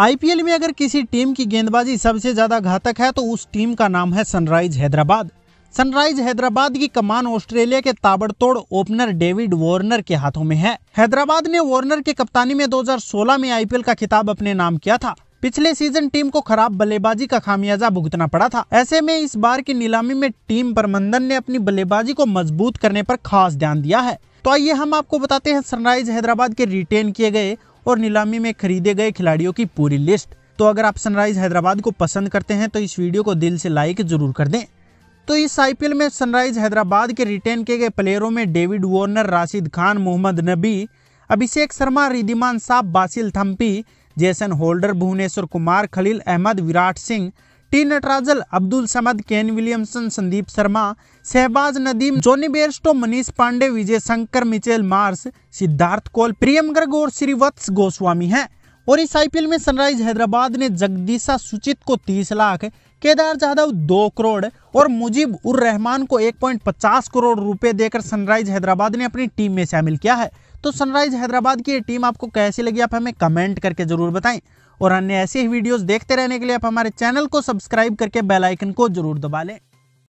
IPL में अगर किसी टीम की गेंदबाजी सबसे ज्यादा घातक है तो उस टीम का नाम है सनराइज हैदराबाद सनराइज हैदराबाद की कमान ऑस्ट्रेलिया के ताबड़तोड़ ओपनर डेविड वार्नर के हाथों में है हैदराबाद ने वार्नर के कप्तानी में 2016 में आईपीएल का खिताब अपने नाम किया था पिछले सीजन टीम को खराब बल्लेबाजी का खामियाजा भुगतना पड़ा था ऐसे में इस बार की नीलामी में टीम प्रबंधन ने अपनी बल्लेबाजी को मजबूत करने पर खास ध्यान दिया है तो आइए हम आपको बताते हैं सनराइज हैदराबाद के रिटेन किए गए और नीलामी में खरीदे गए खिलाड़ियों की पूरी लिस्ट तो अगर आप सनराइज हैदराबाद को पसंद करते हैं तो इस वीडियो को दिल से लाइक जरूर कर दें तो इस आई में सनराइज हैदराबाद के रिटेन किए गए प्लेयरों में David Warner Rashid Khan Mohammad Nabi Abhishek Sharma Wriddhiman Saha Basil Thampi Jason Holder Bhuvneshwar Kumar Khaleel Ahmed Virat Singh T Natarajan Abdul Samad Kane Williamson Sandeep Sharma Shahbaz Nadeem Jonny Bairstow Manish Pandey Vijay Shankar Mitchell Marsh Siddharth Kaul Priyam Garg और श्रीवत्स गोस्वामी हैं और इस आईपीएल में सनराइज हैदराबाद ने जगदीशा सुचित को 30 लाख केदार जाधव दो करोड़ और मुजीब उर रहमान को 1.50 करोड़ रुपए देकर सनराइज हैदराबाद ने अपनी टीम में शामिल किया है तो सनराइज हैदराबाद की ये टीम आपको कैसी लगी आप हमें कमेंट करके जरूर बताएं और अन्य ऐसे ही वीडियोस देखते रहने के लिए आप हमारे चैनल को सब्सक्राइब करके बेलाइकन को जरूर दबा लें